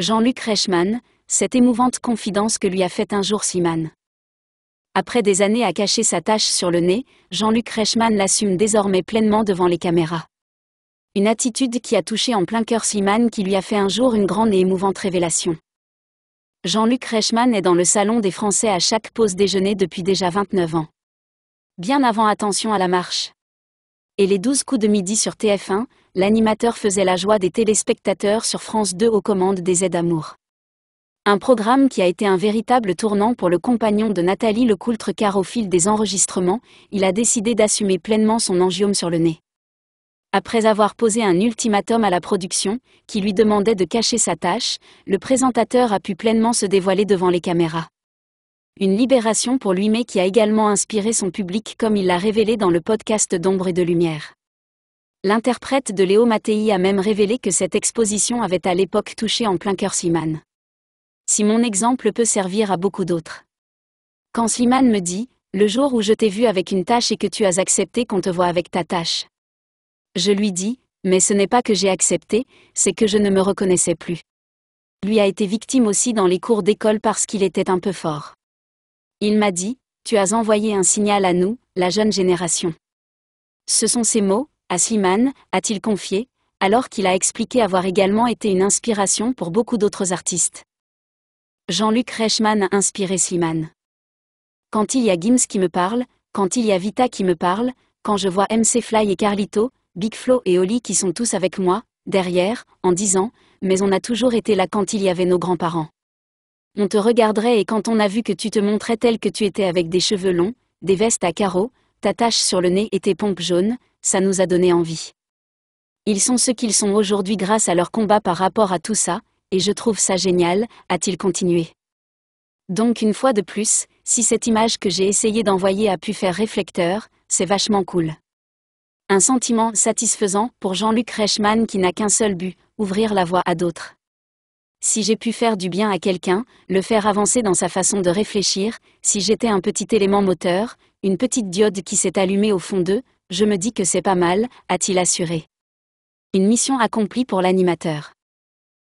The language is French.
Jean-Luc Reichmann, cette émouvante confidence que lui a faite un jour Siman. Après des années à cacher sa tâche sur le nez, Jean-Luc Reichmann l'assume désormais pleinement devant les caméras. Une attitude qui a touché en plein cœur Siman qui lui a fait un jour une grande et émouvante révélation. Jean-Luc Reichmann est dans le salon des Français à chaque pause déjeuner depuis déjà 29 ans. Bien avant attention à la marche et les 12 coups de midi sur TF1, l'animateur faisait la joie des téléspectateurs sur France 2 aux commandes des aides amour. Un programme qui a été un véritable tournant pour le compagnon de Nathalie Lecoultre car au fil des enregistrements, il a décidé d'assumer pleinement son angiome sur le nez. Après avoir posé un ultimatum à la production, qui lui demandait de cacher sa tâche, le présentateur a pu pleinement se dévoiler devant les caméras une libération pour lui même qui a également inspiré son public comme il l'a révélé dans le podcast d'ombre et de lumière. L'interprète de Léo Mattei a même révélé que cette exposition avait à l'époque touché en plein cœur Slimane. Si mon exemple peut servir à beaucoup d'autres. Quand Slimane me dit, le jour où je t'ai vu avec une tâche et que tu as accepté qu'on te voit avec ta tâche. Je lui dis, mais ce n'est pas que j'ai accepté, c'est que je ne me reconnaissais plus. Lui a été victime aussi dans les cours d'école parce qu'il était un peu fort. Il m'a dit, tu as envoyé un signal à nous, la jeune génération. Ce sont ces mots, à Slimane, a-t-il confié, alors qu'il a expliqué avoir également été une inspiration pour beaucoup d'autres artistes. Jean-Luc Reichmann a inspiré Slimane. Quand il y a Gims qui me parle, quand il y a Vita qui me parle, quand je vois MC Fly et Carlito, Big Flo et Oli qui sont tous avec moi, derrière, en disant, mais on a toujours été là quand il y avait nos grands-parents. On te regarderait et quand on a vu que tu te montrais tel que tu étais avec des cheveux longs, des vestes à carreaux, ta tache sur le nez et tes pompes jaunes, ça nous a donné envie. Ils sont ce qu'ils sont aujourd'hui grâce à leur combat par rapport à tout ça, et je trouve ça génial, a-t-il continué. Donc une fois de plus, si cette image que j'ai essayé d'envoyer a pu faire réflecteur, c'est vachement cool. Un sentiment satisfaisant pour Jean-Luc Reichmann qui n'a qu'un seul but, ouvrir la voie à d'autres. Si j'ai pu faire du bien à quelqu'un, le faire avancer dans sa façon de réfléchir, si j'étais un petit élément moteur, une petite diode qui s'est allumée au fond d'eux, je me dis que c'est pas mal, a-t-il assuré. Une mission accomplie pour l'animateur.